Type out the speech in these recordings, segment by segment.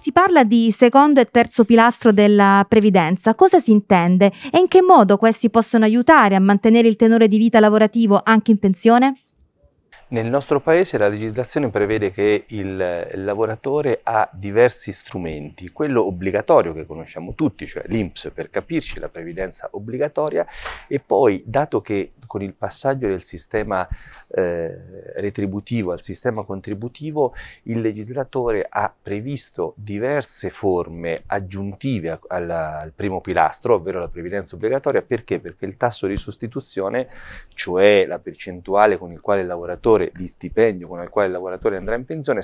si parla di secondo e terzo pilastro della previdenza, cosa si intende e in che modo questi possono aiutare a mantenere il tenore di vita lavorativo anche in pensione? Nel nostro paese la legislazione prevede che il lavoratore ha diversi strumenti, quello obbligatorio che conosciamo tutti, cioè l'INPS per capirci, la previdenza obbligatoria e poi dato che con il passaggio del sistema eh, retributivo al sistema contributivo il legislatore ha previsto diverse forme aggiuntive alla, al primo pilastro, ovvero la previdenza obbligatoria, perché? Perché il tasso di sostituzione, cioè la percentuale con il quale il lavoratore valore di stipendio con il quale il lavoratore andrà in pensione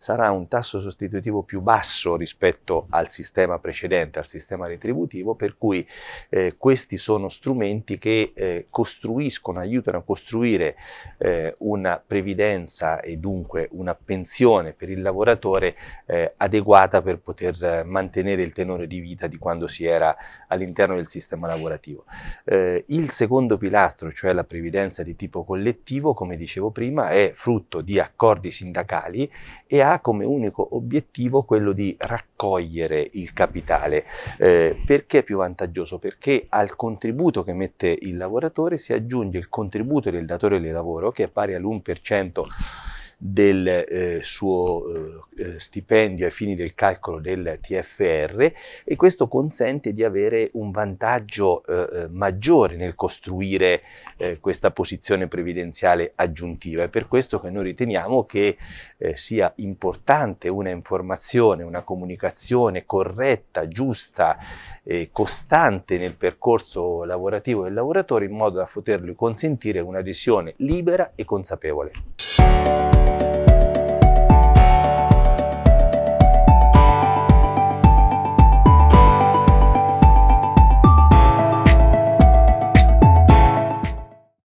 sarà un tasso sostitutivo più basso rispetto al sistema precedente, al sistema retributivo, per cui eh, questi sono strumenti che eh, costruiscono, aiutano a costruire eh, una previdenza e dunque una pensione per il lavoratore eh, adeguata per poter mantenere il tenore di vita di quando si era all'interno del sistema lavorativo. Eh, il secondo pilastro, cioè la previdenza di tipo collettivo, come dicevo prima, prima, è frutto di accordi sindacali e ha come unico obiettivo quello di raccogliere il capitale. Eh, perché è più vantaggioso? Perché al contributo che mette il lavoratore si aggiunge il contributo del datore di lavoro che è pari all'1% del eh, suo eh, eh, stipendio ai fini del calcolo del TFR e questo consente di avere un vantaggio eh, eh maggiore nel costruire eh, questa posizione previdenziale aggiuntiva. È per questo che noi riteniamo che sia importante una informazione, una comunicazione corretta, giusta, e costante nel percorso lavorativo del lavoratore in modo da poterle consentire un'adesione libera e consapevole.